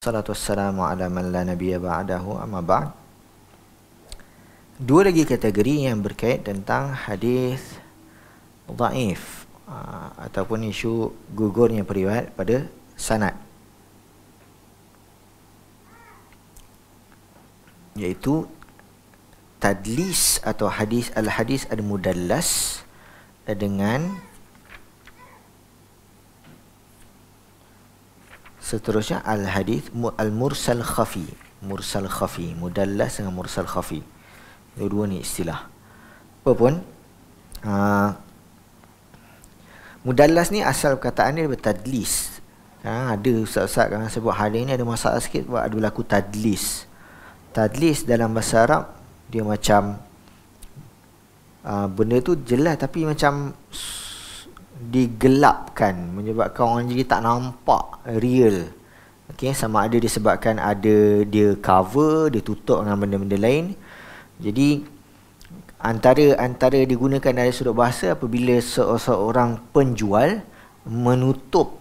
Salatu wassalamu ala man la nabiya ba'dahu amma ba'd. Dua lagi kategori yang berkait tentang hadis dhaif ah, ataupun isu gugurnya periwayat pada sanad. Iaitu tadlis atau hadis al-hadis al-mudallas dengan seterusnya al hadith al mursal khafi mursal khafi mudallas dengan mursal khafi dua, dua ni istilah apa pun uh, mudallas ni asal perkataan dia daripada tadlis ha, ada ustaz-ustaz kan sebut hari ni ada masalah sikit sebab ada berlaku tadlis tadlis dalam bahasa Arab dia macam uh, benda tu jelas tapi macam digelapkan menyebabkan orang jadi tak nampak real okay sama ada disebabkan ada dia cover dia tutup dengan benda-benda lain jadi antara antara digunakan dari sudut bahasa apabila seorang penjual menutup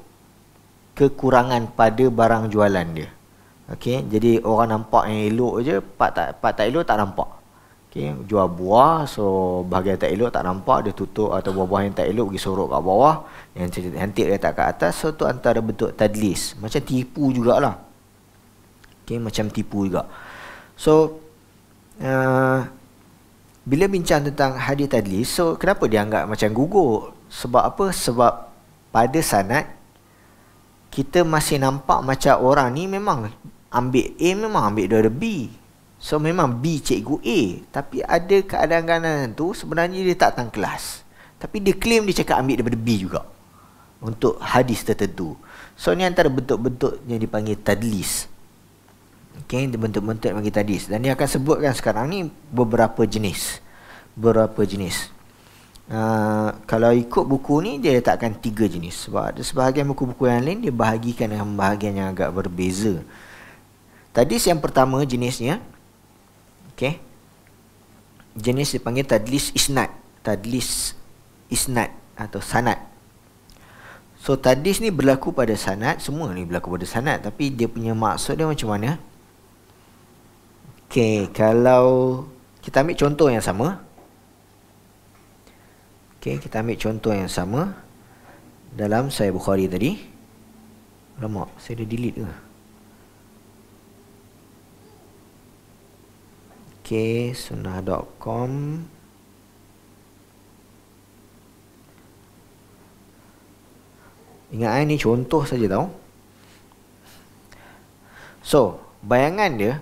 kekurangan pada barang jualan dia okay jadi orang nampak yang elok je part tak part tak elok tak nampak Okay, jual buah so bahagian tak elok tak nampak dia tutup atau buah-buah yang tak elok pergi sorok kat bawah yang cantik-cantik dia tak kat atas so tu antara bentuk tadlis macam tipu jugalah okay, macam tipu juga so uh, bila bincang tentang hadis tadlis so kenapa dia anggap macam gugur sebab apa sebab pada sanat kita masih nampak macam orang ni memang ambil A memang ambil dua ada B So memang B cikgu A Tapi ada keadaan-keadaan tu Sebenarnya dia tak tang kelas Tapi dia claim dia cakap ambil daripada B juga Untuk hadis tertentu So ni antara bentuk-bentuk yang dipanggil tadlis Okay, bentuk-bentuk yang dipanggil tadlis Dan dia akan sebutkan sekarang ni Beberapa jenis Beberapa jenis uh, Kalau ikut buku ni Dia letakkan tiga jenis Sebab ada sebahagian buku-buku yang lain Dia bahagikan dengan bahagian yang agak berbeza tadi yang pertama jenisnya Okay. Jenis dipanggil tadlis isnad. Tadlis isnad atau sanad. So tadlis ni berlaku pada sanad. Semua ni berlaku pada sanad. Tapi dia punya maksud dia macam mana? Okay. Kalau kita ambil contoh yang sama. Okay. Kita ambil contoh yang sama. Dalam saya Bukhari tadi. Lama. Saya dah delete ke? sunnah.com Ingat eh, ni contoh saja tau. So, bayangan dia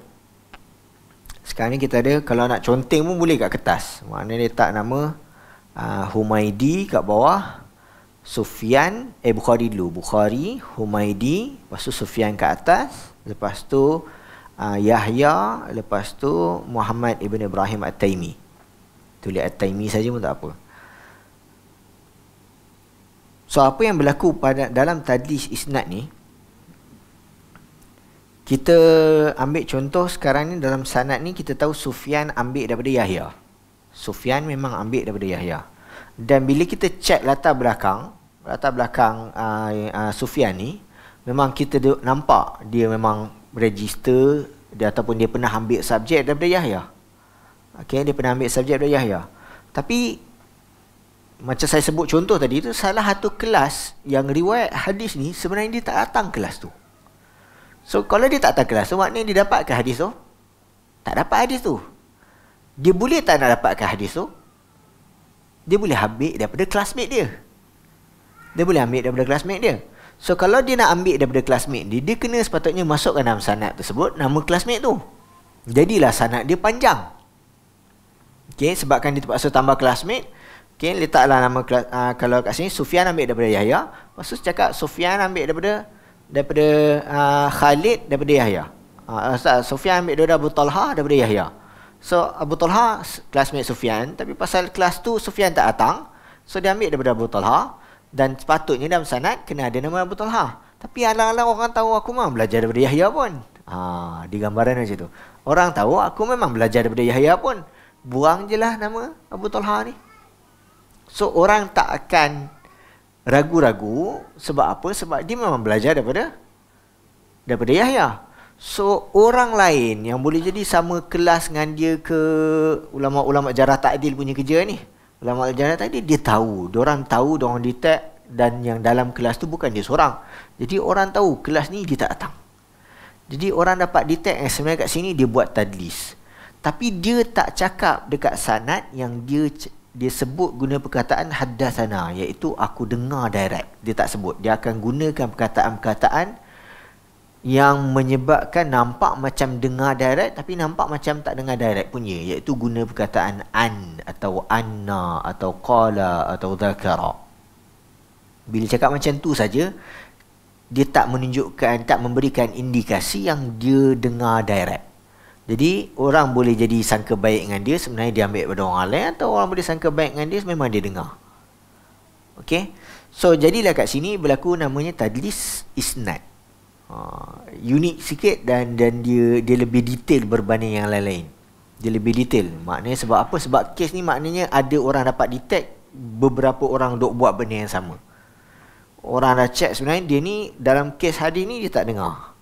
sekarang ni kita ada kalau nak conteng pun boleh kat kertas. Mana dia tak nama uh, Humaidi kat bawah Sufian, eh Bukhari dulu. Bukhari, Humaidi, lepas tu Sufyan kat atas, lepas tu Ah, Yahya lepas tu Muhammad ibn Ibrahim At-Taimi. Tulis At-Taimi saja pun tak apa. So apa yang berlaku pada dalam tadlis isnad ni? Kita ambil contoh sekarang ni dalam sanad ni kita tahu Sufyan ambil daripada Yahya. Sufyan memang ambil daripada Yahya. Dan bila kita cek latar belakang, latar belakang uh, uh, Sufyan ni memang kita nampak dia memang register dia ataupun dia pernah ambil subjek daripada Yahya. Okey, dia pernah ambil subjek daripada Yahya. Tapi macam saya sebut contoh tadi tu salah satu kelas yang riwayat hadis ni sebenarnya dia tak datang kelas tu. So kalau dia tak datang kelas so maknanya dia dapat ke hadis tu? Tak dapat hadis tu. Dia boleh tak nak dapat ke hadis tu? Dia boleh ambil daripada classmate dia. Dia boleh ambil daripada classmate dia. So kalau dia nak ambil daripada classmate dia, dia kena sepatutnya masukkan dalam sanat tersebut nama classmate tu. Jadilah sanat dia panjang. Okay, sebabkan dia terpaksa tambah classmate. Okay, letaklah nama kelas, uh, ah, kalau kat sini Sufian ambil daripada Yahya. Lepas tu cakap Sufian ambil daripada daripada uh, Khalid daripada Yahya. Uh, Ustaz, Sufian ambil daripada Abu Talha daripada Yahya. So Abu Talha classmate Sufian tapi pasal kelas tu Sufian tak datang. So dia ambil daripada Abu Talha dan sepatutnya dalam sanad kena ada nama Abu Talha tapi alang-alang orang tahu aku memang belajar daripada Yahya pun ha, di gambaran macam tu orang tahu aku memang belajar daripada Yahya pun buang je lah nama Abu Talha ni so orang tak akan ragu-ragu sebab apa sebab dia memang belajar daripada daripada Yahya So orang lain yang boleh jadi sama kelas dengan dia ke ulama-ulama jarah takdil punya kerja ni ulama jana tadi dia tahu dia orang tahu dia orang detect dan yang dalam kelas tu bukan dia seorang jadi orang tahu kelas ni dia tak datang jadi orang dapat detect yang sebenarnya kat sini dia buat tadlis tapi dia tak cakap dekat sanad yang dia dia sebut guna perkataan haddasana iaitu aku dengar direct dia tak sebut dia akan gunakan perkataan-perkataan yang menyebabkan nampak macam dengar direct tapi nampak macam tak dengar direct punya iaitu guna perkataan an atau anna atau qala atau zakara bila cakap macam tu saja dia tak menunjukkan tak memberikan indikasi yang dia dengar direct jadi orang boleh jadi sangka baik dengan dia sebenarnya dia ambil pada orang lain atau orang boleh sangka baik dengan dia memang dia dengar okey so jadilah kat sini berlaku namanya tadlis isnad uh, ah, unik sikit dan dan dia dia lebih detail berbanding yang lain-lain. Dia lebih detail. Maknanya sebab apa? Sebab kes ni maknanya ada orang dapat detect beberapa orang dok buat benda yang sama. Orang dah check sebenarnya dia ni dalam kes hadis ni dia tak dengar.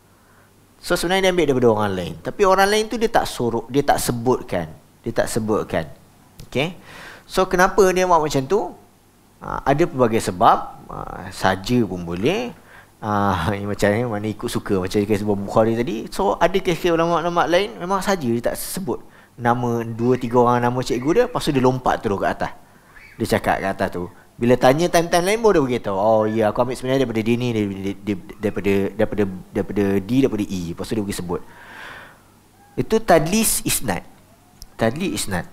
So sebenarnya dia ambil daripada orang lain. Tapi orang lain tu dia tak suruh, dia tak sebutkan. Dia tak sebutkan. Okay. So kenapa dia buat macam tu? Ha, ada pelbagai sebab. Ha, saja pun boleh. Ah, ini macam ni, eh, mana ikut suka macam kes Imam Bukhari tadi. So ada kes ulama-ulama lain memang saja dia tak sebut nama dua tiga orang nama cikgu dia, lepas tu dia lompat terus ke atas. Dia cakap ke atas tu. Bila tanya time-time lain boleh begitu. Oh ya, aku ambil sebenarnya daripada dia ni daripada daripada, daripada daripada daripada D daripada E. Lepas dia boleh sebut. Itu tadlis isnad. Tadlis isnad.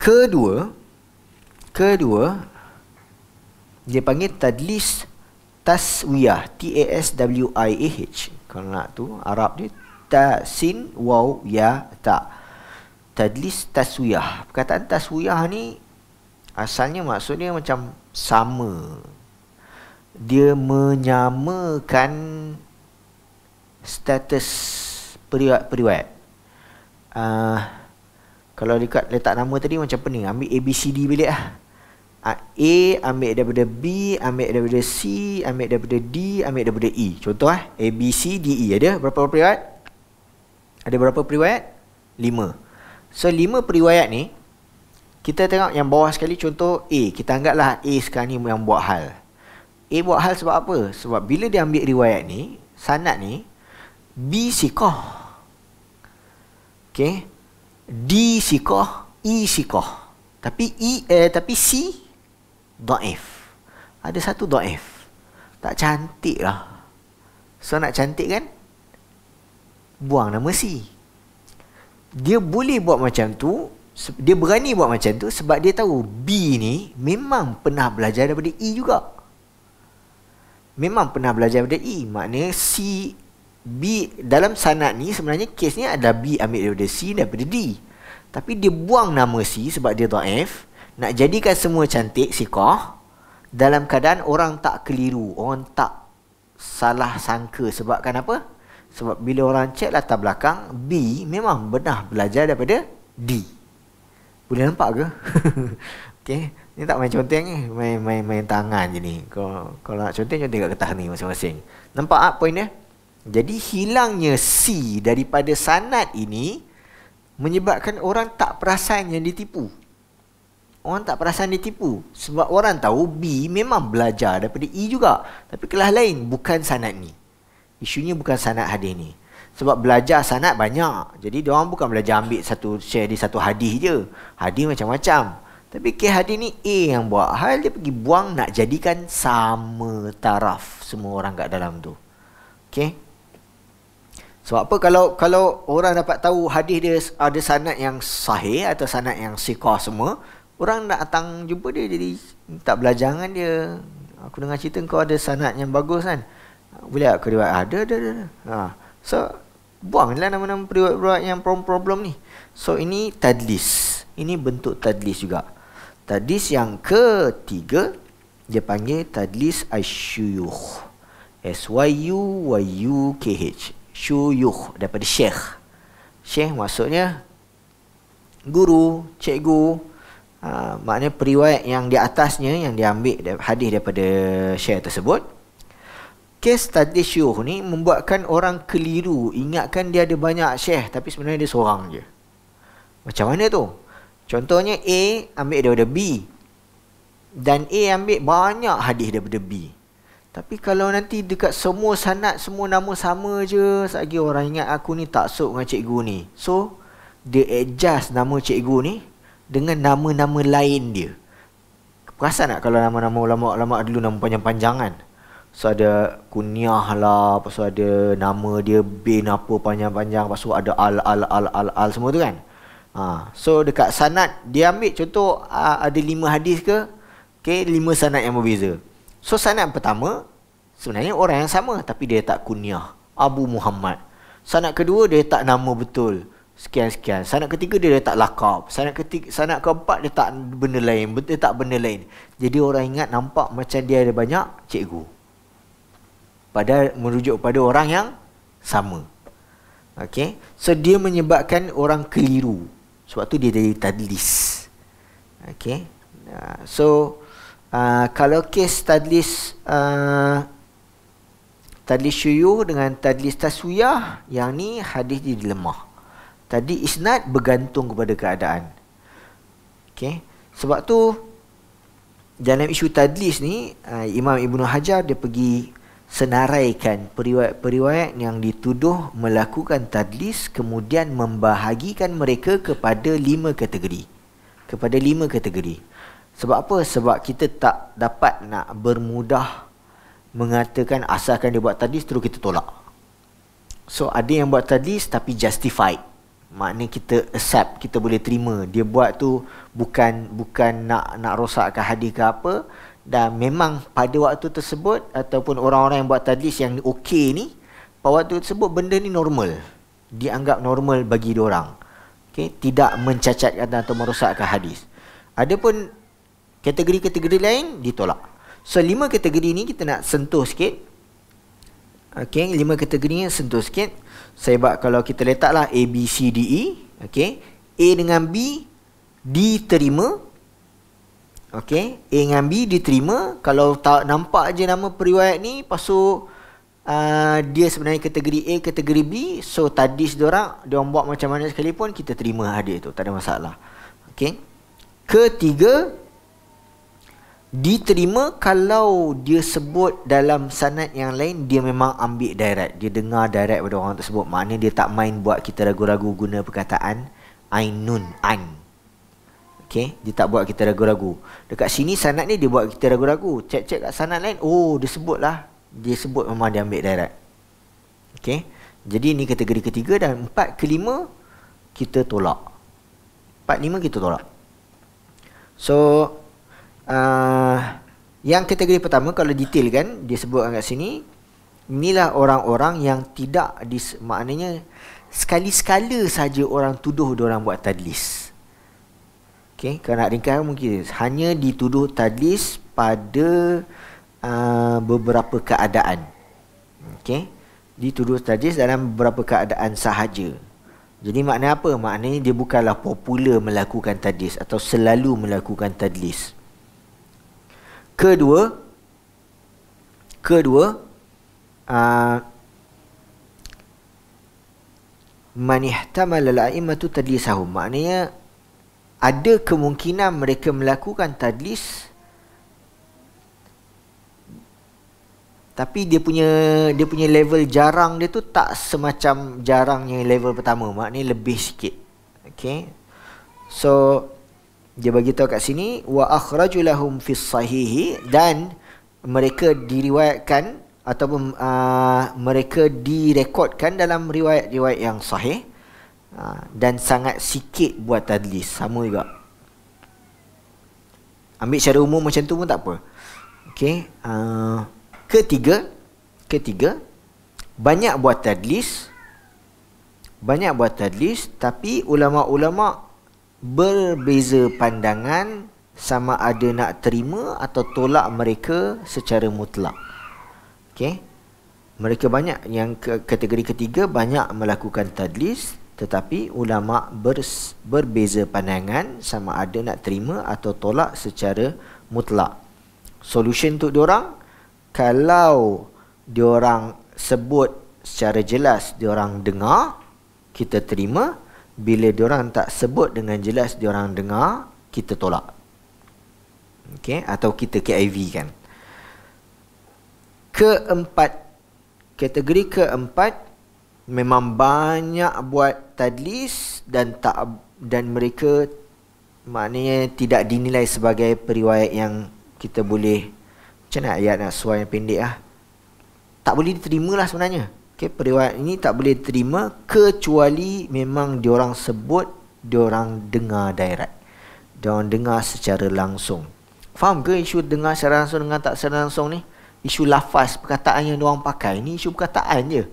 Kedua kedua dia panggil tadlis taswiyah T A S W I A H kalau nak tu Arab dia ta sin waw ya ta tadlis taswiyah perkataan taswiyah ni asalnya maksudnya macam sama dia menyamakan status periwayat-periwayat uh, ah, kalau dekat letak nama tadi macam apa ni ambil A B C D balik lah A ambil daripada B, ambil daripada C, ambil daripada D, ambil daripada E. Contoh eh, A, B, C, D, E. Ada berapa periwayat? Ada berapa periwayat? 5. So, 5 periwayat ni, kita tengok yang bawah sekali contoh A. Kita anggaplah A sekarang ni yang buat hal. A buat hal sebab apa? Sebab bila dia ambil riwayat ni, sanat ni, B sikoh. Okay. D sikoh. E sikoh. Tapi E eh, tapi C daif. Ada satu daif. Tak cantik lah. So nak cantik kan? Buang nama si. Dia boleh buat macam tu. Dia berani buat macam tu sebab dia tahu B ni memang pernah belajar daripada E juga. Memang pernah belajar daripada E. Maknanya C, B dalam sanat ni sebenarnya kes ni ada B ambil daripada C daripada D. Tapi dia buang nama C sebab dia F nak jadikan semua cantik sikah dalam keadaan orang tak keliru orang tak salah sangka sebabkan apa sebab bila orang cek latar belakang B memang benar belajar daripada D boleh nampak ke okey ni tak main conteng ni main main main tangan je ni kalau kalau nak conteng conteng kat kertas ni masing-masing nampak ah point dia jadi hilangnya C daripada sanad ini menyebabkan orang tak perasan yang ditipu orang tak perasan ditipu sebab orang tahu B memang belajar daripada E juga tapi kelas lain bukan sanad ni isunya bukan sanad hadis ni sebab belajar sanad banyak jadi dia orang bukan belajar ambil satu share di satu hadis je hadis macam-macam tapi ke hadis ni A yang buat hal dia pergi buang nak jadikan sama taraf semua orang kat dalam tu okey sebab apa kalau kalau orang dapat tahu hadis dia ada sanad yang sahih atau sanad yang sikah semua Orang nak datang jumpa dia jadi minta belajar dengan dia. Aku dengar cerita kau ada sanat yang bagus kan. Boleh aku riwayat? Ada, ada, ada. Ha. So, buanglah nama-nama periwayat-periwayat yang problem-problem ni. So, ini tadlis. Ini bentuk tadlis juga. Tadlis yang ketiga, dia panggil tadlis asyuyuh. S-Y-U-Y-U-K-H. Syuyuh, daripada syekh. Syekh maksudnya guru, cikgu, cikgu. Ha, maknanya periwayat yang di atasnya yang diambil hadis daripada share tersebut. Kes tadi syuh ni membuatkan orang keliru ingatkan dia ada banyak syekh tapi sebenarnya dia seorang je. Macam mana tu? Contohnya A ambil daripada B dan A ambil banyak hadis daripada B. Tapi kalau nanti dekat semua sanad semua nama sama je, sagi orang ingat aku ni tak sok dengan cikgu ni. So dia adjust nama cikgu ni dengan nama-nama lain dia. Perasan tak kalau nama-nama ulama-ulama dulu nama panjang-panjang kan? So ada kunyah lah, pasal ada nama dia bin apa panjang-panjang, pasal ada al al al al al semua tu kan? Ha. So dekat sanad dia ambil contoh ada lima hadis ke? Okay, lima sanad yang berbeza. So sanad pertama sebenarnya orang yang sama tapi dia tak kunyah. Abu Muhammad. Sanad kedua dia tak nama betul sekian-sekian. Sanat ketiga dia letak lakab. Sanat ketiga, sanat keempat dia tak benda lain, dia tak benda lain. Jadi orang ingat nampak macam dia ada banyak cikgu. Padahal merujuk pada orang yang sama. Okey. So dia menyebabkan orang keliru. Sebab tu dia jadi tadlis. Okey. Ah, so uh, kalau kes tadlis uh, tadlis syuyuh dengan tadlis taswiyah yang ni hadis dia dilemah. lemah. Tadi isnad bergantung kepada keadaan. Okey. Sebab tu dalam isu tadlis ni ah, Imam Ibnu Hajar dia pergi senaraikan periwayat-periwayat yang dituduh melakukan tadlis kemudian membahagikan mereka kepada lima kategori. Kepada lima kategori. Sebab apa? Sebab kita tak dapat nak bermudah mengatakan asalkan dia buat tadlis terus kita tolak. So ada yang buat tadlis tapi justified maknanya kita accept kita boleh terima dia buat tu bukan bukan nak nak rosakkan hadis ke apa dan memang pada waktu tersebut ataupun orang-orang yang buat tadlis yang okey ni pada waktu tersebut benda ni normal dianggap normal bagi dia orang okay tidak mencacatkan atau merosakkan hadis adapun kategori-kategori lain ditolak so lima kategori ni kita nak sentuh sikit Okay, lima kategori ni sentuh sikit saya Sebab kalau kita letaklah A, B, C, D, E okay. A dengan B diterima okay. A dengan B diterima Kalau tak nampak je nama periwayat ni Lepas tu uh, dia sebenarnya kategori A, kategori B So tadis diorang, diorang buat macam mana sekalipun Kita terima hadiah lah tu, tak ada masalah okay. Ketiga, diterima kalau dia sebut dalam sanad yang lain dia memang ambil direct dia dengar direct pada orang tersebut maknanya dia tak main buat kita ragu-ragu guna perkataan ainun ain okay dia tak buat kita ragu-ragu dekat sini sanad ni dia buat kita ragu-ragu cek-cek kat sanad lain oh dia sebut lah dia sebut memang dia ambil direct okay jadi ni kategori ketiga dan empat kelima kita tolak empat lima kita tolak so Ah, yang kategori pertama kalau detail kan dia sebut kat sini inilah orang-orang yang tidak dis, maknanya sekali-sekala saja orang tuduh dia orang buat tadlis. Okey, kalau ringkasan mungkin hanya dituduh tadlis pada uh, beberapa keadaan. Okey, dituduh tadlis dalam beberapa keadaan sahaja. Jadi makna apa? Maknanya dia bukanlah popular melakukan tadlis atau selalu melakukan tadlis kedua kedua ah, man ihtamal al-a'immatu tadlisahum maknanya ada kemungkinan mereka melakukan tadlis tapi dia punya dia punya level jarang dia tu tak semacam jarangnya level pertama maknanya lebih sikit okay? so dia bagi tahu kat sini wa akhrajulahum fis sahihi dan mereka diriwayatkan ataupun uh, mereka direkodkan dalam riwayat-riwayat yang sahih uh, dan sangat sikit buat tadlis sama juga ambil secara umum macam tu pun tak apa okey uh, ketiga ketiga banyak buat tadlis banyak buat tadlis tapi ulama-ulama berbeza pandangan sama ada nak terima atau tolak mereka secara mutlak. Okey. Mereka banyak yang ke- kategori ketiga banyak melakukan tadlis tetapi ulama ber- berbeza pandangan sama ada nak terima atau tolak secara mutlak. Solution untuk diorang kalau diorang sebut secara jelas diorang dengar kita terima bila orang tak sebut dengan jelas diorang dengar, kita tolak. Okay? Atau kita KIV kan. Keempat, kategori keempat, memang banyak buat tadlis dan tak dan mereka maknanya tidak dinilai sebagai periwayat yang kita boleh macam mana ayat nak suai yang pendek lah. Tak boleh diterima lah sebenarnya okay, periwayat ini tak boleh terima kecuali memang diorang sebut diorang dengar direct diorang dengar secara langsung faham ke isu dengar secara langsung dengan tak secara langsung ni isu lafaz perkataan yang diorang pakai ni isu perkataan je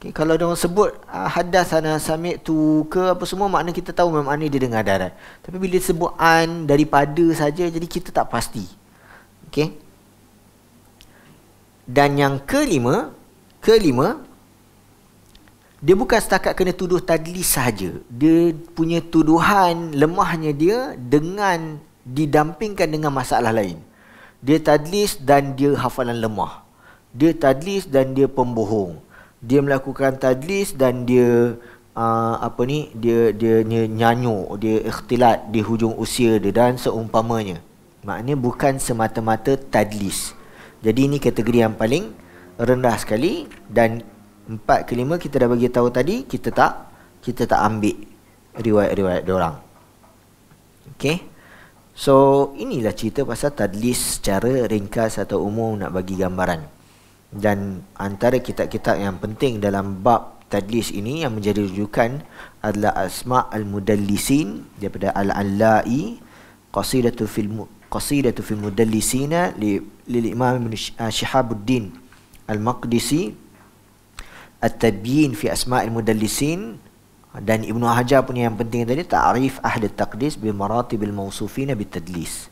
okay, kalau orang sebut ah, hadas ana samit tu ke apa semua makna kita tahu memang ni dia dengar darat. tapi bila sebut an daripada saja jadi kita tak pasti okey dan yang kelima kelima dia bukan setakat kena tuduh tadli sahaja. Dia punya tuduhan lemahnya dia dengan didampingkan dengan masalah lain. Dia tadlis dan dia hafalan lemah. Dia tadlis dan dia pembohong. Dia melakukan tadlis dan dia uh, apa ni? Dia dia nyanyuk, dia ikhtilat di hujung usia dia dan seumpamanya. Maknanya bukan semata-mata tadlis. Jadi ini kategori yang paling rendah sekali dan empat ke lima kita dah bagi tahu tadi kita tak kita tak ambil riwayat-riwayat dia orang. Okey. So inilah cerita pasal tadlis secara ringkas atau umum nak bagi gambaran. Dan antara kitab-kitab yang penting dalam bab tadlis ini yang menjadi rujukan adalah Asma al-Mudallisin daripada Al-Allai Qasidatu fil Qasidatu fil Mudallisina li, li Imam Ibn Shihabuddin Al-Maqdisi At-Tabiyin fi Asma'il Mudallisin dan Ibnu Hajar punya yang penting tadi ta'rif ahli taqdis bi maratibil mawsufina bi tadlis.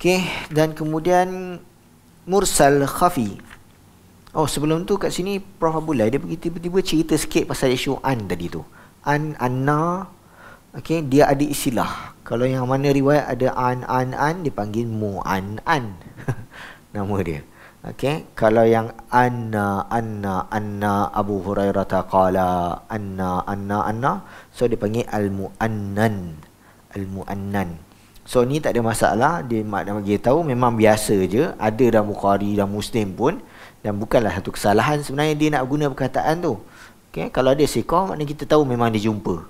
Okey, dan kemudian mursal khafi. Oh, sebelum tu kat sini Prof Abdullah dia pergi tiba-tiba cerita sikit pasal isu an tadi tu. An anna okey, dia ada istilah. Kalau yang mana riwayat ada an an an dipanggil mu an an. Nama dia. Okay. Kalau yang anna anna anna Abu Hurairah taqala anna anna anna so dia panggil al muannan al muannan. So ni tak ada masalah dia mak nak bagi tahu memang biasa je ada dalam Bukhari dan Muslim pun dan bukanlah satu kesalahan sebenarnya dia nak guna perkataan tu. Okay. kalau dia sikah maknanya kita tahu memang dia jumpa.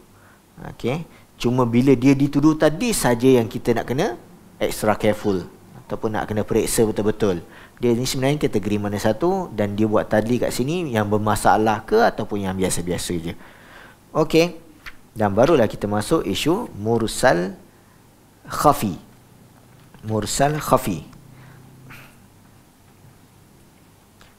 Okay. cuma bila dia dituduh tadi saja yang kita nak kena extra careful ataupun nak kena periksa betul-betul dia ni sebenarnya kategori mana satu dan dia buat tadi kat sini yang bermasalah ke ataupun yang biasa-biasa je. Okey. Dan barulah kita masuk isu mursal khafi. Mursal khafi.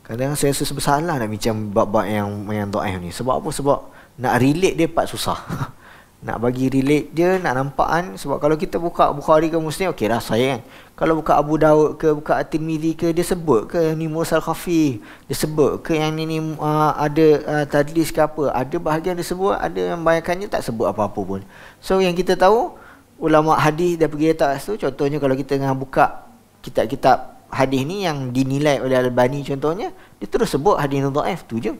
Kadang-kadang saya susah lah nak macam bab-bab yang yang doa ni. Sebab apa? Sebab nak relate dia pak susah. nak bagi relate dia nak nampak kan sebab kalau kita buka Bukhari ke Muslim okey dah saya kan kalau buka Abu Daud ke buka At-Tirmizi ke dia sebut ke ni mursal khafi dia sebut ke yang ni ni uh, ada uh, tadlis ke apa ada bahagian dia sebut ada yang bayangkannya tak sebut apa-apa pun so yang kita tahu ulama hadis dah pergi letak tu contohnya kalau kita tengah buka kitab-kitab hadis ni yang dinilai oleh Al-Bani contohnya dia terus sebut hadis dhaif tu je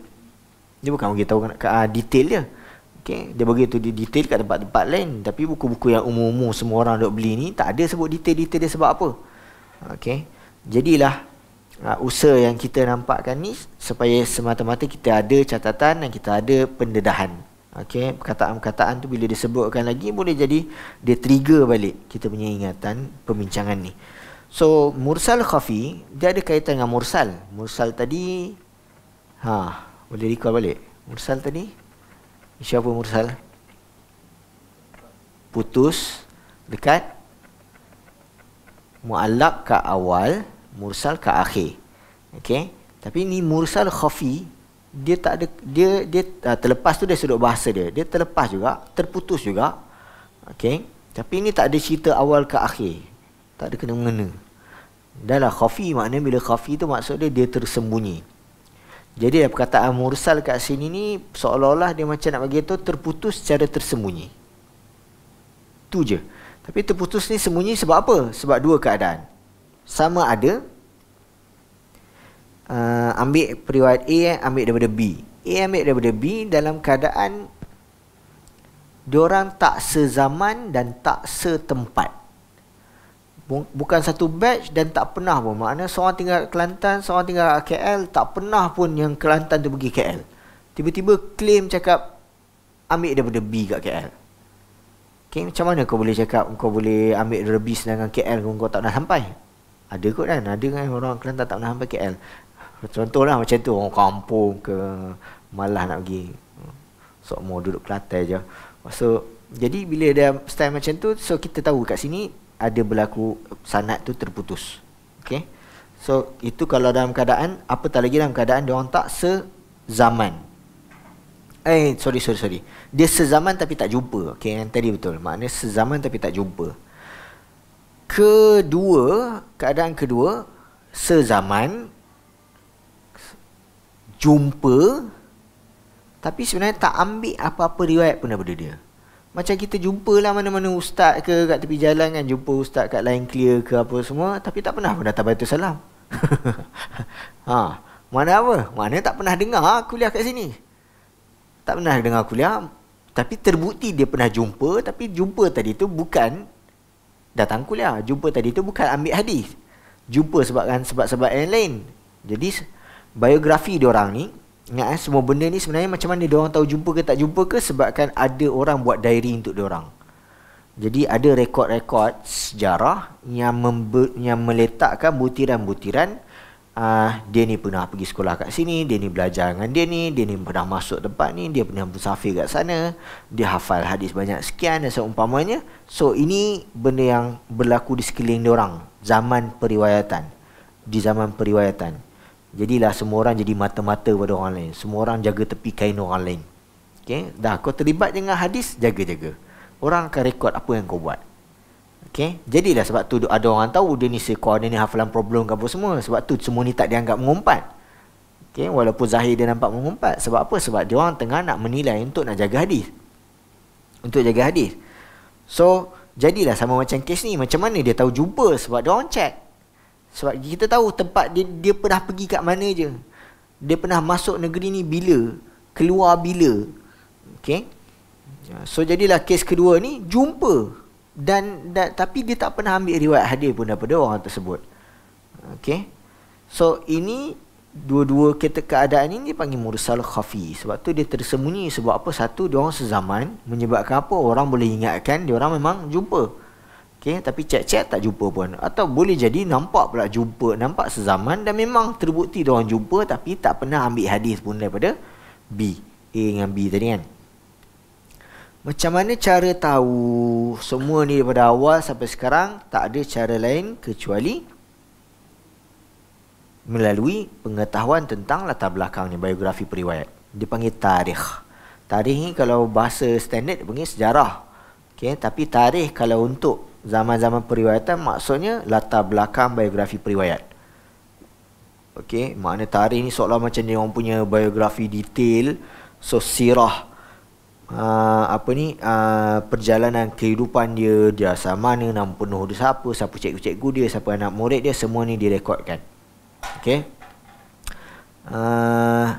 dia bukan bagi tahu uh, detail dia Okay. Dia begitu dia detail kat tempat-tempat lain. Tapi buku-buku yang umum-umum semua orang duk beli ni, tak ada sebut detail-detail dia sebab apa. Okay. Jadilah uh, usaha yang kita nampakkan ni supaya semata-mata kita ada catatan dan kita ada pendedahan. Okay. Perkataan-perkataan tu bila disebutkan lagi boleh jadi dia trigger balik kita punya ingatan pembincangan ni. So mursal khafi dia ada kaitan dengan mursal. Mursal tadi ha boleh recall balik. Mursal tadi Siapa mursal? Putus dekat mu'allak ke awal, mursal ke akhir. Okey. Tapi ni mursal khafi, dia tak ada dia dia ah, terlepas tu dia sudut bahasa dia. Dia terlepas juga, terputus juga. Okey. Tapi ni tak ada cerita awal ke akhir. Tak ada kena mengena. Dalam khafi maknanya bila khafi tu maksud dia dia tersembunyi. Jadi perkataan mursal kat sini ni seolah-olah dia macam nak bagi tu terputus secara tersembunyi. Tu je. Tapi terputus ni sembunyi sebab apa? Sebab dua keadaan. Sama ada uh, ambil periwayat A eh, ambil daripada B. A ambil daripada B dalam keadaan diorang tak sezaman dan tak setempat bukan satu batch dan tak pernah pun makna seorang tinggal Kelantan seorang tinggal KL tak pernah pun yang Kelantan tu pergi KL tiba-tiba claim cakap ambil daripada B kat KL okay, macam mana kau boleh cakap kau boleh ambil daripada B sedangkan KL kau tak pernah sampai ada kot kan ada kan orang Kelantan tak pernah sampai KL contohlah macam tu orang kampung ke malah nak pergi sok mau duduk Kelantan je so jadi bila ada style macam tu so kita tahu kat sini ada berlaku sanat tu terputus. Okey. So itu kalau dalam keadaan apatah lagi dalam keadaan dia orang tak sezaman. Eh sorry sorry sorry. Dia sezaman tapi tak jumpa. Okey yang tadi betul. Maknanya sezaman tapi tak jumpa. Kedua, keadaan kedua sezaman jumpa tapi sebenarnya tak ambil apa-apa riwayat pun daripada dia macam kita jumpa lah mana-mana ustaz ke kat tepi jalan kan jumpa ustaz kat lain clear ke apa semua tapi tak pernah pun datang Baitul Salam. ha, mana apa? Mana tak pernah dengar ah, kuliah kat sini. Tak pernah dengar kuliah tapi terbukti dia pernah jumpa tapi jumpa tadi tu bukan datang kuliah. Jumpa tadi tu bukan ambil hadis. Jumpa sebabkan sebab-sebab yang lain. Jadi biografi dia orang ni Ya, semua benda ni sebenarnya macam mana dia orang tahu jumpa ke tak jumpa ke sebabkan ada orang buat diary untuk dia orang. Jadi ada rekod-rekod sejarah yang yang meletakkan butiran-butiran uh, dia ni pernah pergi sekolah kat sini, dia ni belajar dengan dia ni, dia ni pernah masuk tempat ni, dia pernah bersafir kat sana, dia hafal hadis banyak sekian dan seumpamanya. So ini benda yang berlaku di sekeliling orang zaman periwayatan. Di zaman periwayatan. Jadilah semua orang jadi mata-mata pada orang lain. Semua orang jaga tepi kain orang lain. Okay? Dah kau terlibat dengan hadis, jaga-jaga. Orang akan rekod apa yang kau buat. Okay? Jadilah sebab tu ada orang tahu dia ni seko, dia ni hafalan problem ke apa semua. Sebab tu semua ni tak dianggap mengumpat. Okay? Walaupun zahir dia nampak mengumpat. Sebab apa? Sebab dia orang tengah nak menilai untuk nak jaga hadis. Untuk jaga hadis. So, jadilah sama macam kes ni. Macam mana dia tahu jumpa sebab dia orang check. Sebab kita tahu tempat dia, dia pernah pergi kat mana je. Dia pernah masuk negeri ni bila. Keluar bila. Okay. Ya, so jadilah kes kedua ni jumpa. Dan, dan tapi dia tak pernah ambil riwayat hadir pun daripada orang tersebut. Okay. So ini dua-dua kita keadaan ini dipanggil mursal khafi sebab tu dia tersembunyi sebab apa satu dia orang sezaman menyebabkan apa orang boleh ingatkan dia orang memang jumpa Okay, tapi chat-chat tak jumpa pun Atau boleh jadi nampak pula jumpa Nampak sezaman dan memang terbukti dia orang jumpa Tapi tak pernah ambil hadis pun daripada B A dengan B tadi kan Macam mana cara tahu Semua ni daripada awal sampai sekarang Tak ada cara lain kecuali Melalui pengetahuan tentang latar belakang ni Biografi periwayat Dia panggil tarikh Tarikh ni kalau bahasa standard dia panggil sejarah Okay, tapi tarikh kalau untuk zaman-zaman periwayatan maksudnya latar belakang biografi periwayat. Okey, makna tarikh ni seolah macam dia orang punya biografi detail, so sirah uh, apa ni uh, perjalanan kehidupan dia dia asal mana nama penuh dia siapa siapa cikgu-cikgu dia siapa anak murid dia semua ni direkodkan okey uh,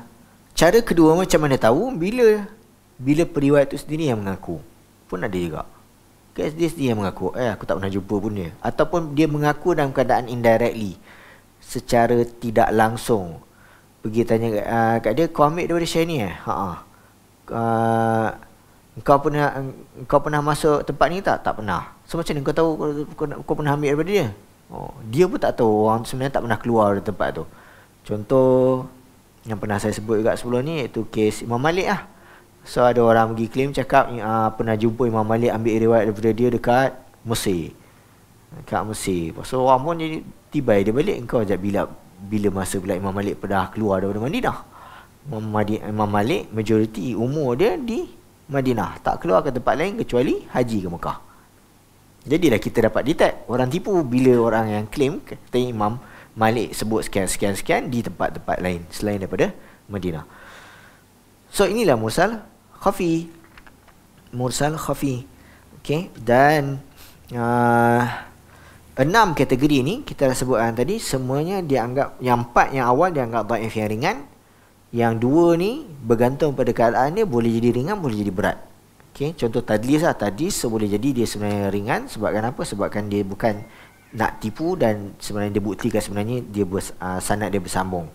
cara kedua macam mana tahu bila bila periwayat tu sendiri yang mengaku pun ada juga Kes dia sendiri yang mengaku eh, Aku tak pernah jumpa pun dia Ataupun dia mengaku dalam keadaan indirectly Secara tidak langsung Pergi tanya uh, kat dia Kau ambil daripada Shani eh? Ha -ha. Uh, kau pernah kau pernah masuk tempat ni tak? Tak pernah So macam ni kau tahu kau, kau, kau pernah ambil daripada dia? Oh, dia pun tak tahu orang sebenarnya tak pernah keluar dari tempat tu Contoh yang pernah saya sebut juga sebelum ni iaitu kes Imam Malik lah. So ada orang pergi claim cakap uh, pernah jumpa Imam Malik ambil riwayat daripada dia dekat Mesir. Dekat Mesir. So orang pun jadi tiba dia balik engkau ajak bila bila masa pula Imam Malik pernah keluar daripada Madinah. Imam Malik, majoriti umur dia di Madinah. Tak keluar ke tempat lain kecuali haji ke Mekah. Jadilah kita dapat detect orang tipu bila orang yang claim kata Imam Malik sebut sekian-sekian-sekian di tempat-tempat lain selain daripada Madinah. So inilah musalah khafi mursal khafi okey dan uh, enam kategori ni kita dah sebutkan tadi semuanya dianggap yang empat yang awal dianggap daif yang ringan yang dua ni bergantung pada keadaan dia boleh jadi ringan boleh jadi berat okey contoh tadlis lah tadlis boleh jadi dia sebenarnya ringan sebabkan apa sebabkan dia bukan nak tipu dan sebenarnya dia buktikan sebenarnya dia bers, uh, dia bersambung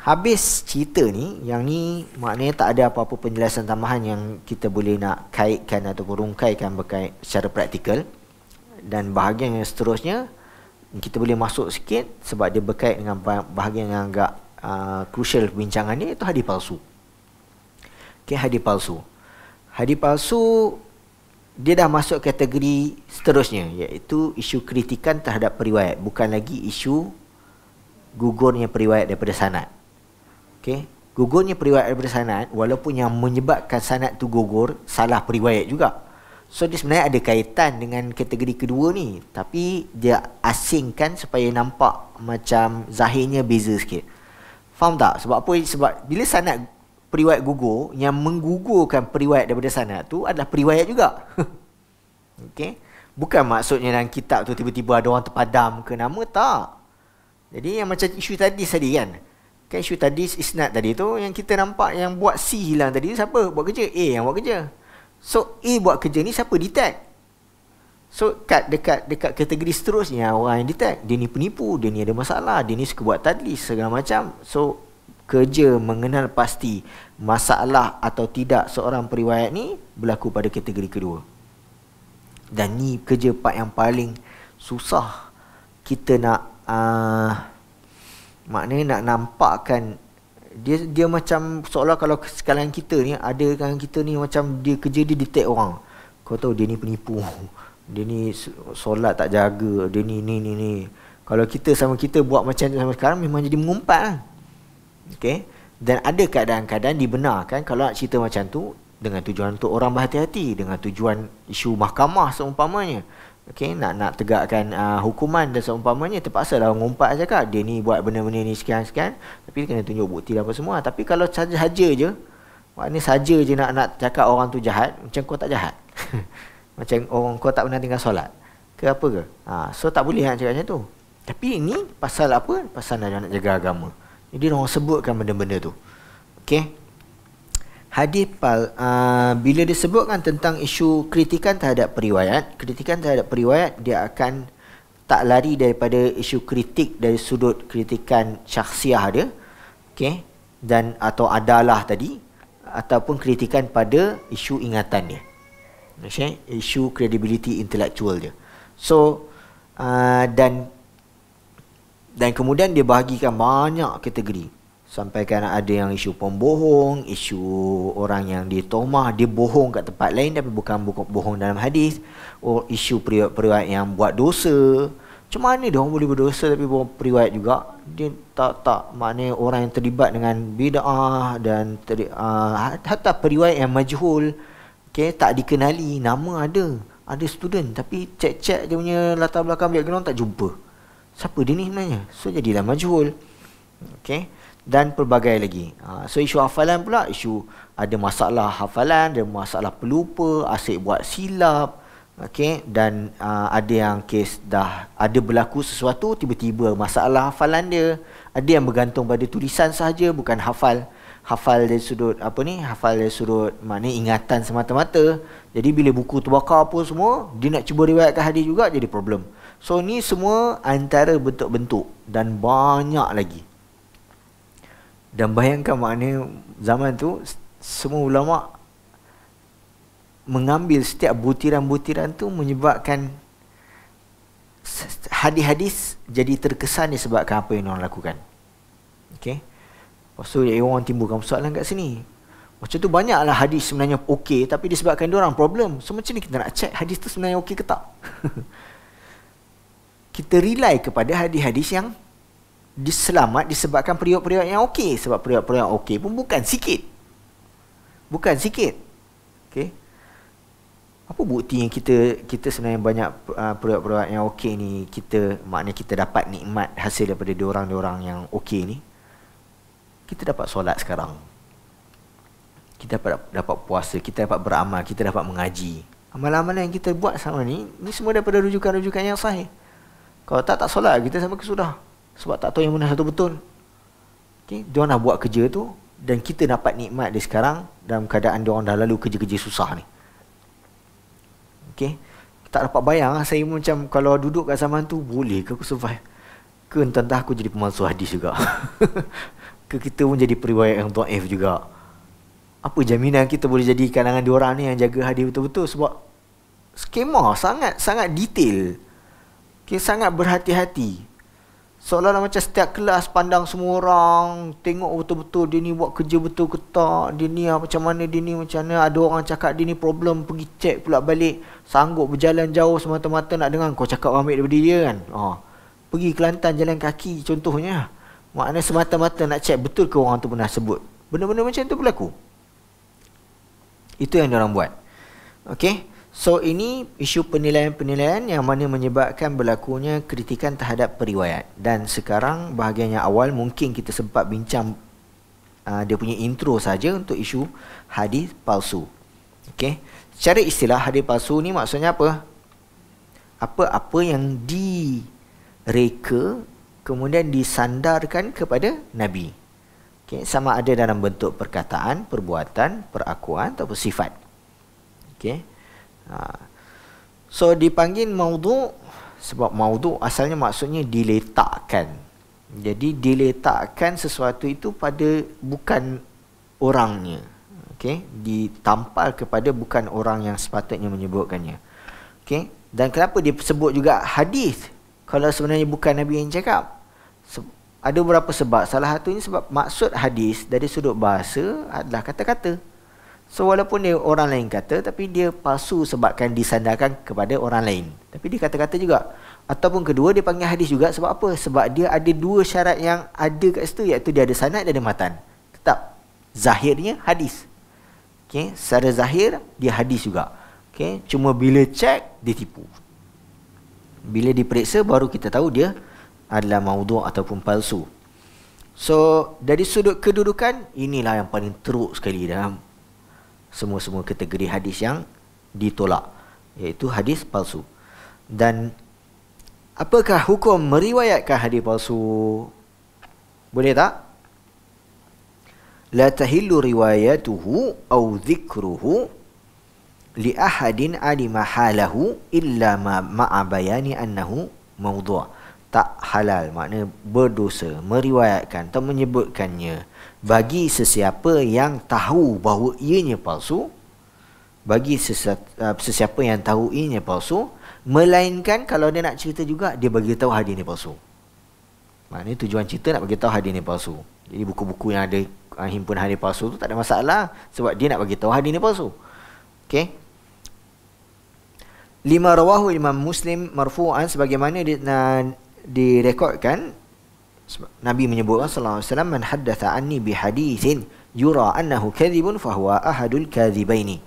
Habis cerita ni Yang ni maknanya tak ada apa-apa penjelasan tambahan Yang kita boleh nak kaitkan atau rungkaikan berkait secara praktikal Dan bahagian yang seterusnya Kita boleh masuk sikit Sebab dia berkait dengan bahagian yang agak uh, crucial perbincangan ni Itu hadir palsu Okay, hadir palsu Hadir palsu dia dah masuk kategori seterusnya iaitu isu kritikan terhadap periwayat bukan lagi isu gugurnya periwayat daripada sanad Okay. Gugurnya periwayat daripada sanat walaupun yang menyebabkan sanat tu gugur salah periwayat juga. So dia sebenarnya ada kaitan dengan kategori kedua ni tapi dia asingkan supaya nampak macam zahirnya beza sikit. Faham tak? Sebab apa? Sebab bila sanat periwayat gugur yang menggugurkan periwayat daripada sanat tu adalah periwayat juga. okay. Bukan maksudnya dalam kitab tu tiba-tiba ada orang terpadam ke nama tak. Jadi yang macam isu tadi tadi kan. Kan isu tadi isnad tadi tu yang kita nampak yang buat C hilang tadi tu siapa? Buat kerja A yang buat kerja. So A buat kerja ni siapa detect? So kat dekat dekat kategori seterusnya orang yang detect dia ni penipu, dia ni ada masalah, dia ni suka buat tadli segala macam. So kerja mengenal pasti masalah atau tidak seorang periwayat ni berlaku pada kategori kedua. Dan ni kerja part yang paling susah kita nak uh, maknanya nak nampakkan dia dia macam seolah kalau sekalian kita ni ada kan kita ni macam dia kerja dia detect orang kau tahu dia ni penipu dia ni solat tak jaga dia ni ni ni ni kalau kita sama kita buat macam tu sama sekarang memang jadi mengumpat lah. Okay? Dan ada kadang-kadang dibenarkan kalau nak cerita macam tu dengan tujuan untuk orang berhati-hati dengan tujuan isu mahkamah seumpamanya okay, nak nak tegakkan uh, hukuman dan seumpamanya terpaksa lah ngumpat saja kak dia ni buat benda-benda ni sekian-sekian tapi kena tunjuk bukti dan apa semua tapi kalau saja-saja je maknanya saja je nak nak cakap orang tu jahat macam kau tak jahat macam orang kau tak pernah tinggal solat ke apa ke ha, so tak boleh nak cakap macam tu tapi ini pasal apa pasal nak, nak jaga agama jadi orang sebutkan benda-benda tu okay? hadis pal uh, bila disebutkan tentang isu kritikan terhadap periwayat kritikan terhadap periwayat dia akan tak lari daripada isu kritik dari sudut kritikan syakhsiah dia okay? dan atau adalah tadi ataupun kritikan pada isu ingatan dia okay? isu credibility intellectual dia so uh, dan dan kemudian dia bahagikan banyak kategori Sampai kan ada yang isu pembohong, isu orang yang ditomah, dia bohong kat tempat lain tapi bukan bukan bohong dalam hadis. Oh, isu periwayat-periwayat yang buat dosa. Macam mana dia orang boleh berdosa tapi bohong periwayat juga? Dia tak tak maknanya orang yang terlibat dengan bid'ah dan teri, uh, hatta periwayat yang majhul. Okay, tak dikenali, nama ada. Ada student tapi cek-cek dia punya latar belakang background tak jumpa. Siapa dia ni sebenarnya? So jadilah majhul. Okay dan pelbagai lagi. Ha, so isu hafalan pula, isu ada ah, masalah hafalan, ada masalah pelupa, asyik buat silap. Okay, dan uh, ada yang kes dah ada berlaku sesuatu tiba-tiba masalah hafalan dia ada yang bergantung pada tulisan sahaja bukan hafal hafal dari sudut apa ni hafal dari sudut maknanya ingatan semata-mata jadi bila buku terbakar apa semua dia nak cuba riwayatkan hadis juga jadi problem so ni semua antara bentuk-bentuk dan banyak lagi dan bayangkan maknanya zaman tu semua ulama mengambil setiap butiran-butiran tu menyebabkan hadis-hadis jadi terkesan disebabkan apa yang orang lakukan. Okey. Pasal so, dia orang timbulkan persoalan kat sini. Macam tu banyaklah hadis sebenarnya okey tapi disebabkan dia orang problem. So macam ni kita nak check hadis tu sebenarnya okey ke tak? kita rely kepada hadis-hadis yang diselamat disebabkan periuk-periuk yang okey sebab periuk-periuk yang okey pun bukan sikit bukan sikit okey apa bukti yang kita kita sebenarnya banyak uh, periuk-periuk yang okey ni kita maknanya kita dapat nikmat hasil daripada diorang orang yang okey ni kita dapat solat sekarang kita dapat dapat puasa kita dapat beramal kita dapat mengaji amalan-amalan yang kita buat selama ni ni semua daripada rujukan-rujukan yang sahih kalau tak tak solat kita sampai kesudah sebab tak tahu yang mana satu betul. Okey, dia nak buat kerja tu dan kita dapat nikmat dia sekarang dalam keadaan dia orang dah lalu kerja-kerja susah ni. okay, Tak dapat bayang lah. saya macam kalau duduk kat zaman tu boleh ke aku survive? Ke entah, entah aku jadi pemalsu hadis juga. ke kita pun jadi periwayat yang dhaif juga. Apa jaminan kita boleh jadi kalangan dia orang ni yang jaga hadis betul-betul sebab skema sangat sangat detail. Okey, sangat berhati-hati. Seolah-olah macam setiap kelas pandang semua orang Tengok betul-betul dia ni buat kerja betul ke tak Dia ni ah macam mana, dia ni macam mana Ada orang cakap dia ni problem pergi cek pula balik Sanggup berjalan jauh semata-mata nak dengar Kau cakap ambil daripada dia kan oh Pergi Kelantan jalan kaki contohnya Maknanya semata-mata nak cek betul ke orang tu pernah sebut Benda-benda macam tu berlaku Itu yang orang buat Okay So ini isu penilaian-penilaian yang mana menyebabkan berlakunya kritikan terhadap periwayat dan sekarang bahagian yang awal mungkin kita sempat bincang uh, dia punya intro saja untuk isu hadis palsu. Okay, Secara istilah hadis palsu ni maksudnya apa? Apa apa yang direka kemudian disandarkan kepada nabi. Okay, sama ada dalam bentuk perkataan, perbuatan, perakuan atau sifat. Okay ha. So dipanggil maudhu Sebab maudhu asalnya maksudnya diletakkan Jadi diletakkan sesuatu itu pada bukan orangnya okay? Ditampal kepada bukan orang yang sepatutnya menyebutkannya okay? Dan kenapa dia sebut juga hadis Kalau sebenarnya bukan Nabi yang cakap ada beberapa sebab Salah satu ini sebab maksud hadis Dari sudut bahasa adalah kata-kata So walaupun dia orang lain kata tapi dia palsu sebabkan disandarkan kepada orang lain. Tapi dia kata-kata juga. Ataupun kedua dia panggil hadis juga sebab apa? Sebab dia ada dua syarat yang ada kat situ iaitu dia ada sanad dan ada matan. Tetap zahirnya hadis. Okey, secara zahir dia hadis juga. Okey, cuma bila cek dia tipu. Bila diperiksa baru kita tahu dia adalah maudhu' ataupun palsu. So dari sudut kedudukan inilah yang paling teruk sekali dalam semua-semua kategori hadis yang ditolak iaitu hadis palsu dan apakah hukum meriwayatkan hadis palsu boleh tak la tahillu riwayatuhu au dhikruhu li ahadin ali mahalahu illa ma ma'a bayani annahu mawdu' tak halal makna berdosa meriwayatkan atau menyebutkannya bagi sesiapa yang tahu bahawa ianya palsu bagi uh, sesiapa yang tahu ianya palsu melainkan kalau dia nak cerita juga dia bagi tahu hadis ini palsu maknanya tujuan cerita nak bagi tahu hadis ini palsu jadi buku-buku yang ada uh, himpun hadis palsu tu tak ada masalah sebab dia nak bagi tahu hadis ini palsu okey lima rawahu imam muslim marfu'an sebagaimana di, na, direkodkan Nabi menyebut sallallahu alaihi wasallam man haddatha anni bi hadithin yura annahu kadhibun fa ahadul kadhibaini.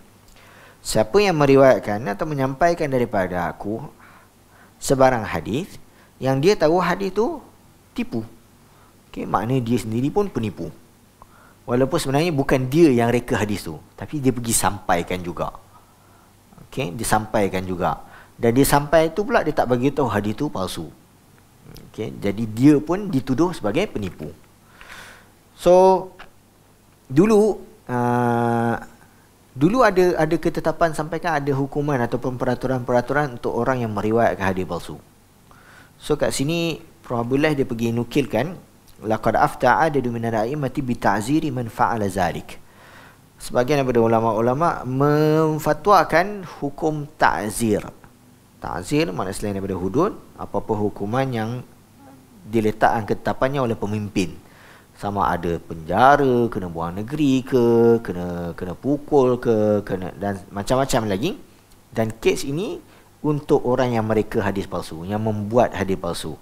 Siapa yang meriwayatkan atau menyampaikan daripada aku sebarang hadis yang dia tahu hadis tu tipu. Okey, makna dia sendiri pun penipu. Walaupun sebenarnya bukan dia yang reka hadis tu, tapi dia pergi sampaikan juga. Okey, dia sampaikan juga. Dan dia sampai tu pula dia tak bagi tahu hadis tu palsu. Okay, jadi dia pun dituduh sebagai penipu. So dulu uh, dulu ada ada ketetapan sampaikan ada hukuman ataupun peraturan-peraturan untuk orang yang meriwayatkan hadis palsu. So kat sini Abdullah dia pergi nukilkan laqad afta'a adadu min ra'imati bi ta'ziri man fa'ala zalik. Sebagian daripada ulama-ulama memfatwakan hukum ta'zir. Ta'zir mana selain daripada hudud, apa-apa hukuman yang diletakkan ketetapannya oleh pemimpin sama ada penjara kena buang negeri ke kena kena pukul ke kena dan macam-macam lagi dan kes ini untuk orang yang mereka hadis palsu yang membuat hadis palsu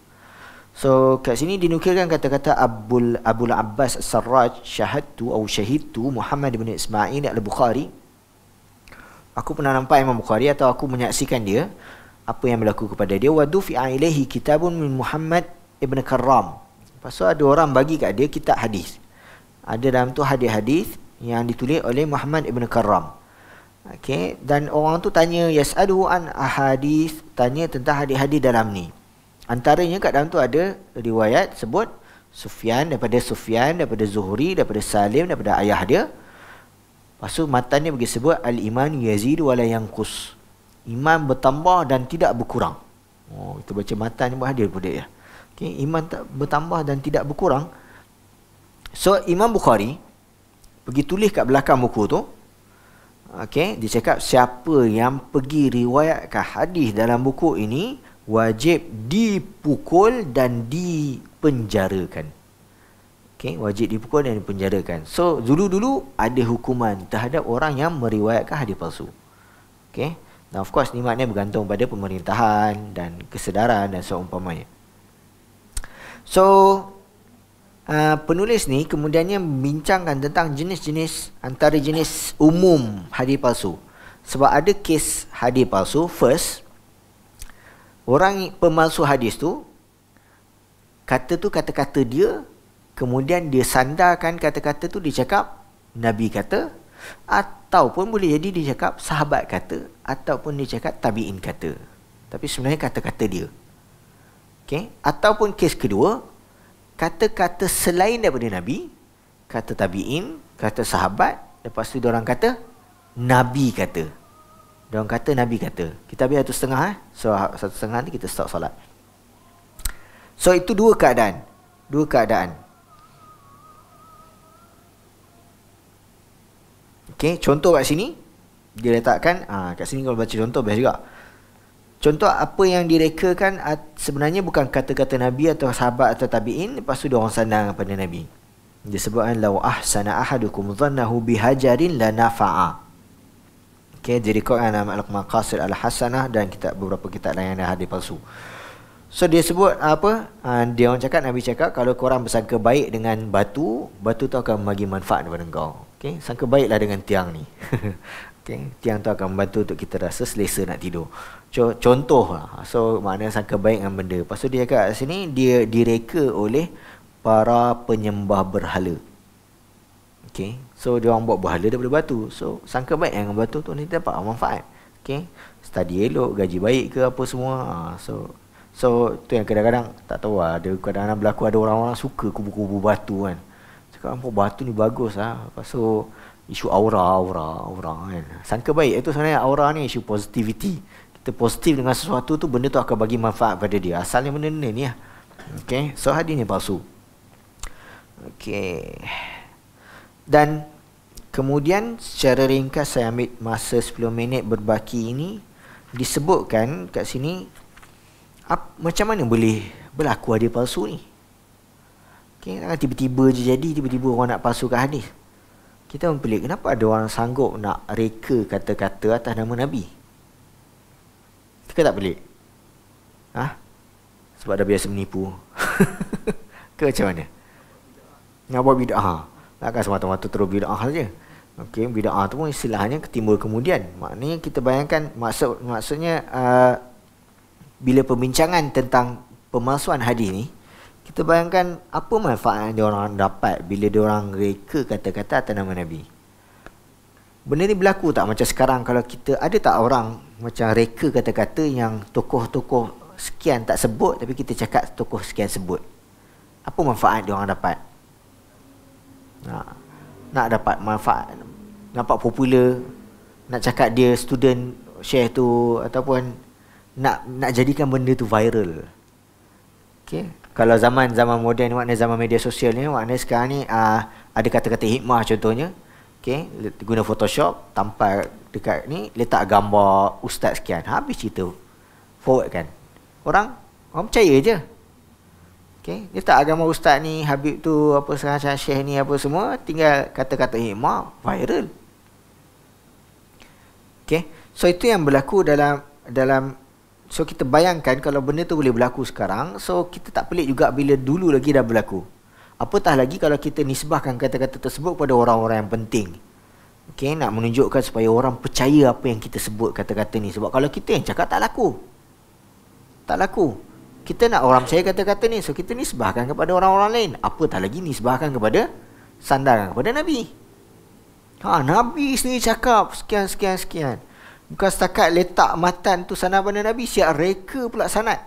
so kat sini dinukilkan kata-kata Abdul Abdul Abbas Sarraj syahadtu atau syahidtu Muhammad bin Ismail al-Bukhari aku pernah nampak Imam Bukhari atau aku menyaksikan dia apa yang berlaku kepada dia wa dufi'a ilaihi kitabun min Muhammad Ibn Karram Lepas tu ada orang bagi kat dia kitab hadis Ada dalam tu hadis-hadis Yang ditulis oleh Muhammad Ibn Karram Okay. Dan orang tu tanya Yas'adu an ahadis Tanya tentang hadis-hadis dalam ni Antaranya kat dalam tu ada riwayat sebut Sufyan daripada Sufyan daripada Zuhri daripada Salim daripada ayah dia. Lepas tu matan dia bagi sebut al-iman yazid wa la yanqus. Iman bertambah dan tidak berkurang. Oh, kita baca matan ni buat hadir pada dia. Ya okay, iman tak bertambah dan tidak berkurang so imam bukhari pergi tulis kat belakang buku tu okey dia cakap siapa yang pergi riwayatkan hadis dalam buku ini wajib dipukul dan dipenjarakan okey wajib dipukul dan dipenjarakan so dulu-dulu ada hukuman terhadap orang yang meriwayatkan hadis palsu okey Now of course ni maknanya bergantung pada pemerintahan dan kesedaran dan seumpamanya. So, So Uh, penulis ni kemudiannya membincangkan tentang jenis-jenis antara jenis umum hadis palsu. Sebab ada kes hadis palsu first orang pemalsu hadis tu kata tu kata-kata dia kemudian dia sandarkan kata-kata tu dia cakap nabi kata ataupun boleh jadi dia cakap sahabat kata ataupun dia cakap tabiin kata. Tapi sebenarnya kata-kata dia okay? ataupun kes kedua kata-kata selain daripada nabi kata tabiin kata sahabat lepas tu orang kata nabi kata orang kata nabi kata kita biar satu setengah eh so satu setengah ni kita stop salat so itu dua keadaan dua keadaan Okay, contoh kat sini dia letakkan ah kat sini kalau baca contoh best juga Contoh apa yang direkakan sebenarnya bukan kata-kata Nabi atau sahabat atau tabi'in lepas tu dia orang sandang kepada Nabi. Dia sebutkan law ahsana ahadukum dhannahu bihajarin la nafa'a. Okey, jadi rekodkan dalam Al-Maqasid Al-Hasanah dan kita beberapa kita lain yang ada hadis palsu. So dia sebut apa? Ah, dia orang cakap Nabi cakap kalau kau orang bersangka baik dengan batu, batu tu akan bagi manfaat kepada kau. Okey, sangka baiklah dengan tiang ni. Okay, tiang tu akan membantu untuk kita rasa selesa nak tidur contoh lah, so mana sangka baik dengan benda lepas tu dia kat sini dia direka oleh para penyembah berhala Okay, so dia orang buat berhala daripada batu so sangka baik dengan batu tu ni dapat manfaat Okay, study elok gaji baik ke apa semua ha, so so tu yang kadang-kadang tak tahu lah ada kadang-kadang berlaku ada orang-orang suka kubu-kubu batu kan cakap apa batu ni bagus lah. lepas tu isu aura aura aura kan sangka baik itu sebenarnya aura ni isu positivity kita positif dengan sesuatu tu benda tu akan bagi manfaat pada dia asalnya benda ni ya lah. okay? so hadisnya palsu okay. dan kemudian secara ringkas saya ambil masa 10 minit berbaki ini disebutkan kat sini ap, macam mana boleh berlaku hadis palsu ni okey tiba-tiba je jadi tiba-tiba orang nak palsukan hadis kita pun pelik kenapa ada orang sanggup nak reka kata-kata atas nama nabi Pelik tak pelik? Ha? Sebab dah biasa menipu. ke macam mana? Nak buat bid'ah. Takkan semata-mata terus bid'ah saja. Okey, bidaah tu pun istilahnya ketimbul kemudian. Maknanya kita bayangkan maksud maksudnya uh, bila pembincangan tentang pemalsuan hadis ni, kita bayangkan apa manfaat yang orang dapat bila dia orang reka kata-kata atas nama Nabi. Benda ni berlaku tak macam sekarang kalau kita ada tak orang macam reka kata-kata yang tokoh-tokoh sekian tak sebut tapi kita cakap tokoh sekian sebut. Apa manfaat dia orang dapat? Nak nak dapat manfaat nampak popular nak cakap dia student share tu ataupun nak nak jadikan benda tu viral. Okey. Kalau zaman-zaman moden ni zaman media sosial ni makna sekarang ni uh, ada kata-kata hikmah contohnya Okay, guna Photoshop, tampal dekat ni, letak gambar ustaz sekian. Habis cerita. Forward kan. Orang, orang percaya je. Okay, letak gambar ustaz ni, Habib tu, apa sekarang syekh ni, apa semua, tinggal kata-kata hikmah, viral. Okay, so itu yang berlaku dalam dalam So kita bayangkan kalau benda tu boleh berlaku sekarang So kita tak pelik juga bila dulu lagi dah berlaku Apatah lagi kalau kita nisbahkan kata-kata tersebut kepada orang-orang yang penting. Okay, nak menunjukkan supaya orang percaya apa yang kita sebut kata-kata ni. Sebab kalau kita yang cakap tak laku. Tak laku. Kita nak orang percaya kata-kata ni. So, kita nisbahkan kepada orang-orang lain. Apatah lagi nisbahkan kepada sandaran kepada Nabi. Ha, Nabi sendiri cakap sekian, sekian, sekian. Bukan setakat letak matan tu sana pada Nabi. Siap reka pula sanat.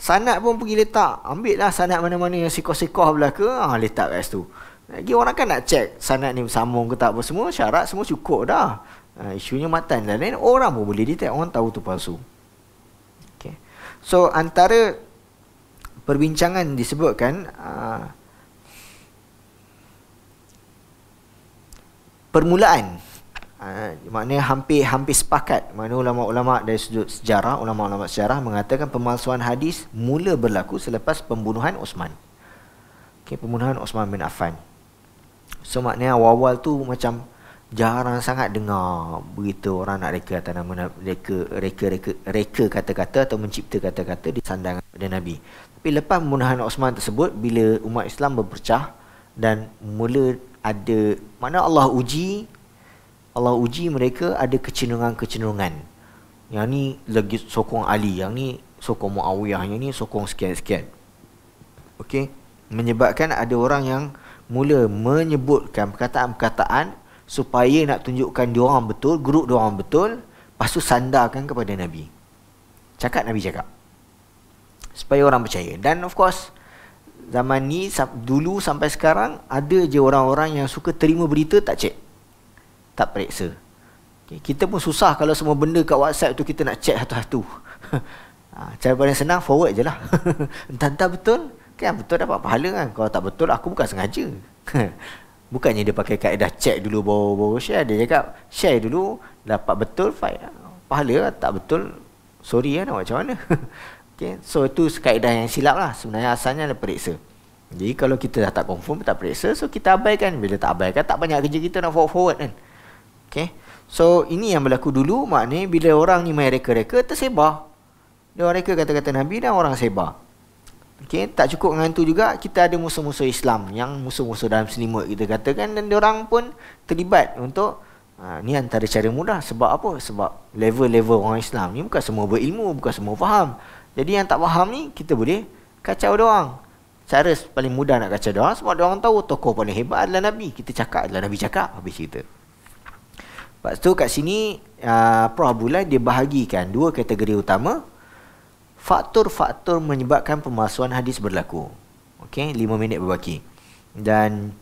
Sanat pun pergi letak. Ambil lah sanat mana-mana yang sikoh-sikoh belah ke. Ha, letak kat situ. Lagi eh, orang kan nak cek sanat ni bersambung ke tak apa semua. Syarat semua cukup dah. Ha, isunya matan dan lah. lain. Orang pun boleh detect. Orang tahu tu palsu. Okay. So antara perbincangan disebutkan. Ha, Permulaan. Ha, maknanya hampir hampir sepakat mana ulama-ulama dari sudut sejarah ulama-ulama sejarah mengatakan pemalsuan hadis mula berlaku selepas pembunuhan Osman. Okey pembunuhan Osman bin Affan. So maknanya awal-awal tu macam jarang sangat dengar begitu orang nak reka atau nama reka reka reka, reka kata-kata atau mencipta kata-kata di sandangan pada Nabi. Tapi lepas pembunuhan Osman tersebut bila umat Islam berpecah dan mula ada mana Allah uji Allah uji mereka ada kecenderungan-kecenderungan. Yang ni lagi sokong Ali, yang ni sokong Muawiyah, yang ni sokong sekian-sekian. Okey, menyebabkan ada orang yang mula menyebutkan perkataan-perkataan supaya nak tunjukkan dia orang betul, grup dia orang betul, lepas sandarkan kepada Nabi. Cakap Nabi cakap. Supaya orang percaya. Dan of course, zaman ni dulu sampai sekarang ada je orang-orang yang suka terima berita tak cek tak periksa. Okay. Kita pun susah kalau semua benda kat WhatsApp tu kita nak check satu-satu. ha, cara paling senang forward je lah. Entah-entah betul, kan betul dapat pahala kan. Kalau tak betul, aku bukan sengaja. Bukannya dia pakai kaedah check dulu baru-baru share. Dia cakap, share dulu, dapat betul, fight. Pahala lah, tak betul, sorry lah nak macam mana. okay. So, itu kaedah yang silap lah. Sebenarnya asalnya ada periksa. Jadi kalau kita dah tak confirm, tak periksa, so kita abaikan. Bila tak abaikan, tak banyak kerja kita nak forward-forward kan. Okay. So ini yang berlaku dulu maknanya bila orang ni main reka-reka tersebar. Dia orang reka kata-kata Nabi dan orang sebar. Okay. Tak cukup dengan tu juga kita ada musuh-musuh Islam yang musuh-musuh dalam selimut kita katakan dan dia orang pun terlibat untuk ha, ni antara cara mudah sebab apa? Sebab level-level orang Islam ni bukan semua berilmu, bukan semua faham. Jadi yang tak faham ni kita boleh kacau dia orang. Cara paling mudah nak kacau dia orang sebab dia orang tahu tokoh paling hebat adalah Nabi. Kita cakap adalah Nabi cakap habis cerita. Lepas tu kat sini uh, Prof Abulai dia bahagikan dua kategori utama faktor-faktor menyebabkan pemalsuan hadis berlaku. Okey, lima minit berbaki. Dan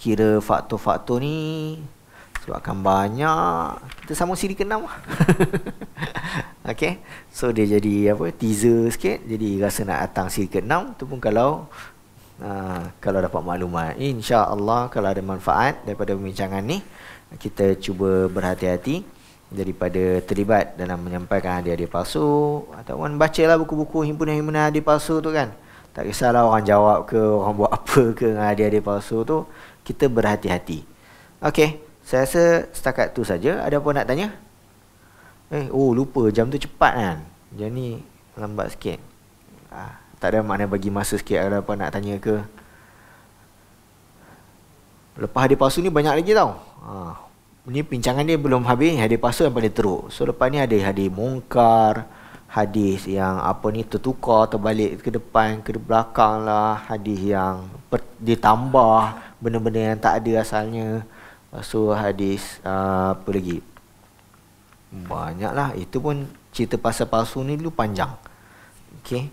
kira faktor-faktor ni akan banyak kita sama siri ke-6 lah. Okey. So dia jadi apa teaser sikit. Jadi rasa nak datang siri ke-6 tu pun kalau uh, kalau dapat maklumat. insyaallah kalau ada manfaat daripada pembincangan ni kita cuba berhati-hati daripada terlibat dalam menyampaikan hadiah-hadiah palsu ataupun bacalah buku-buku himpunan-himpunan hadiah palsu tu kan tak kisahlah orang jawab ke orang buat apa ke dengan hadiah-hadiah palsu tu kita berhati-hati Okey, saya rasa setakat tu saja ada apa nak tanya eh oh lupa jam tu cepat kan jam ni lambat sikit ah, tak ada makna bagi masa sikit ada apa nak tanya ke lepas hadiah palsu ni banyak lagi tau ha. Ini pincangan dia belum habis Hadis palsu yang paling teruk So lepas ni ada hadis mungkar Hadis yang apa ni tertukar Terbalik ke depan ke belakang lah Hadis yang per- ditambah Benda-benda yang tak ada asalnya So hadis uh, apa lagi Banyak Itu pun cerita pasal palsu ni dulu panjang Okay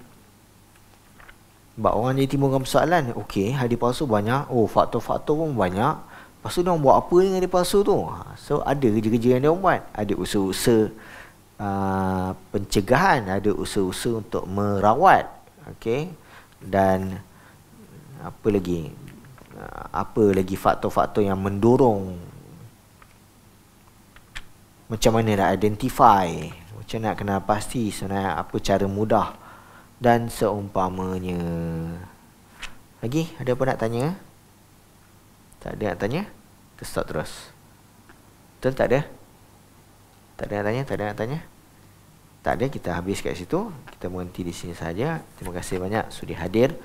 Sebab orang jadi timbulkan persoalan Okay hadis palsu banyak Oh faktor-faktor pun banyak Lepas tu diorang buat apa dengan dia palsu tu ha, So ada kerja-kerja yang diorang buat Ada usaha-usaha uh, pencegahan Ada usaha-usaha untuk merawat okay? Dan apa lagi uh, Apa lagi faktor-faktor yang mendorong Macam mana nak identify Macam nak kenal pasti sebenarnya apa cara mudah Dan seumpamanya Lagi ada apa nak tanya tak ada nak tanya? Kita start terus Betul tak ada? Tak ada nak tanya? Tak ada nak tanya? Tak ada kita habis kat situ Kita berhenti di sini saja. Terima kasih banyak sudi hadir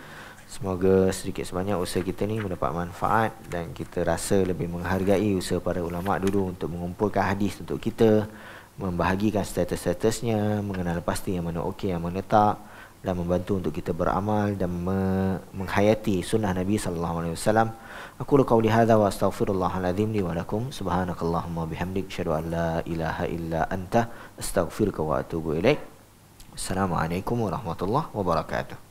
Semoga sedikit sebanyak usaha kita ni mendapat manfaat Dan kita rasa lebih menghargai usaha para ulama' dulu Untuk mengumpulkan hadis untuk kita Membahagikan status-statusnya Mengenal pasti yang mana okey yang mana tak dan membantu untuk kita beramal dan menghayati sunnah Nabi sallallahu alaihi wasallam أقول قولي هذا وأستغفر الله العظيم لي ولكم سبحانك اللهم وبحمدك أشهد أن لا إله إلا أنت أستغفرك وأتوب إليك السلام عليكم ورحمة الله وبركاته